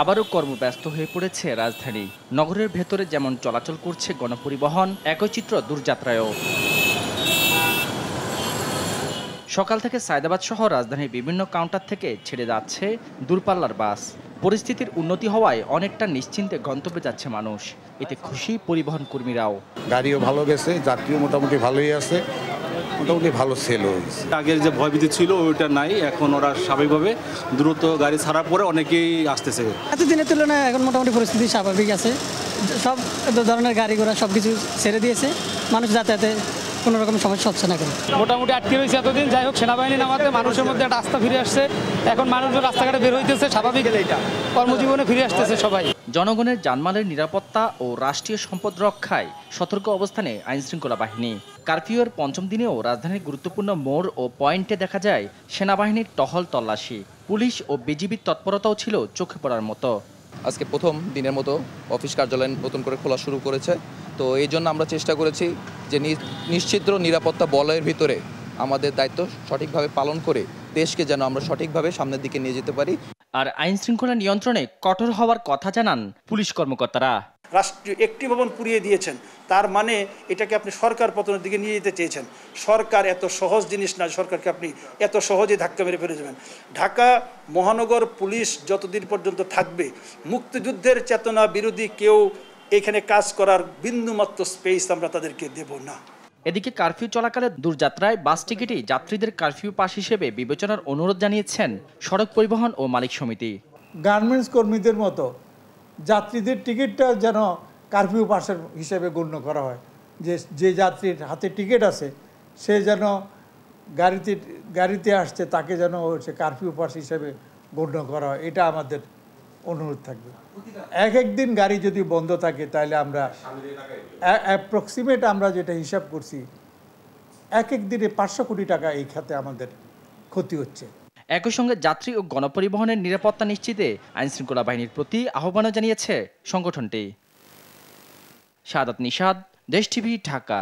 আবারও কর্মব্যস্ত হয়ে পড়েছে রাজধানী নগরের ভেতরে যেমন চলাচল করছে গণপরিবহন একই চিত্র দূরযাত্রায়ও সকাল থেকে সায়দাবাদ সহ রাজধানীর বিভিন্ন কাউন্টার থেকে ছেড়ে যাচ্ছে দূরপাল্লার বাস পরিস্থিতির উন্নতি হওয়ায় অনেকটা নিশ্চিন্তে গন্তব্যে যাচ্ছে মানুষ এতে খুশি পরিবহন কর্মীরাও গাড়িও ভালো গেছে যাত্রীও মোটামুটি ভালোই আছে মোটামুটি ভালো সেল হয়েছে আগের যে ভয়ভীতি ছিল ওইটা নাই এখন ওরা স্বাভাবিকভাবে দ্রুত গাড়ি ছাড়ার পরে অনেকেই আসতেছে এতদিনের তুলনায় এখন মোটামুটি পরিস্থিতি স্বাভাবিক আছে সব ধরনের গাড়ি ঘোড়া সব কিছু ছেড়ে দিয়েছে মানুষ যাতায়াতে কোনো রকম সমস্যা হচ্ছে না কেন মোটামুটি আটকে রয়েছে এতদিন যাই হোক সেনাবাহিনী নামাতে মানুষের মধ্যে একটা আস্থা ফিরে আসছে এখন মানুষজন রাস্তাঘাটে বের হইতেছে স্বাভাবিক কর্মজীবনে ফিরে আসতেছে সবাই জনগণের জানমালের নিরাপত্তা ও রাষ্ট্রীয় সম্পদ রক্ষায় সতর্ক অবস্থানে আইনশৃঙ্খলা বাহিনী কারফিউর পঞ্চম দিনেও রাজধানীর গুরুত্বপূর্ণ মোড় ও পয়েন্টে দেখা যায় সেনাবাহিনীর টহল তল্লাশি পুলিশ ও বিজিবির তৎপরতাও ছিল চোখে পড়ার মতো আজকে প্রথম দিনের মতো অফিস কার্যালয় নতুন করে খোলা শুরু করেছে তো এই জন্য আমরা চেষ্টা করেছি যে নিশ্চিত্র নিরাপত্তা বলয়ের ভিতরে আমাদের দায়িত্ব সঠিকভাবে পালন করে দেশকে যেন আমরা সঠিকভাবে সামনের দিকে নিয়ে যেতে পারি আর আইন শৃঙ্খলা নিয়ন্ত্রণে কঠোর হওয়ার কথা জানান পুলিশ কর্মকর্তারা রাষ্ট্রীয় একটি ভবন পুড়িয়ে দিয়েছেন তার মানে এটাকে আপনি সরকার পতনের দিকে নিয়ে যেতে চেয়েছেন সরকার এত সহজ জিনিস না সরকারকে আপনি এত সহজে ধাক্কা মেরে ফেলে যাবেন ঢাকা মহানগর পুলিশ যতদিন পর্যন্ত থাকবে মুক্তিযুদ্ধের চেতনা বিরোধী কেউ এখানে কাজ করার বিন্দুমাত্র স্পেস আমরা তাদেরকে দেব না এদিকে কারফিউ চলাকালে দূরযাত্রায় বাস টিকিটেই যাত্রীদের কারফিউ পাস হিসেবে বিবেচনার অনুরোধ জানিয়েছেন সড়ক পরিবহন ও মালিক সমিতি গার্মেন্টস কর্মীদের মতো যাত্রীদের টিকিটটা যেন কারফিউ পাসের হিসেবে গণ্য করা হয় যে যে যাত্রীর হাতে টিকিট আছে সে যেন গাড়িতে গাড়িতে আসছে তাকে যেন হচ্ছে কারফিউ পার্স হিসেবে গণ্য করা হয় এটা আমাদের অনুরোধ থাকবে এক একদিন গাড়ি যদি বন্ধ থাকে তাহলে আমরা অ্যাপ্রক্সিমেট আমরা যেটা হিসাব করছি এক এক দিনে পাঁচশো কোটি টাকা এই খাতে আমাদের ক্ষতি হচ্ছে একই সঙ্গে যাত্রী ও গণপরিবহনের নিরাপত্তা নিশ্চিতে আইনশৃঙ্খলা বাহিনীর প্রতি আহ্বানও জানিয়েছে সংগঠনটি সাদাত নিষাদ দেশ টিভি ঢাকা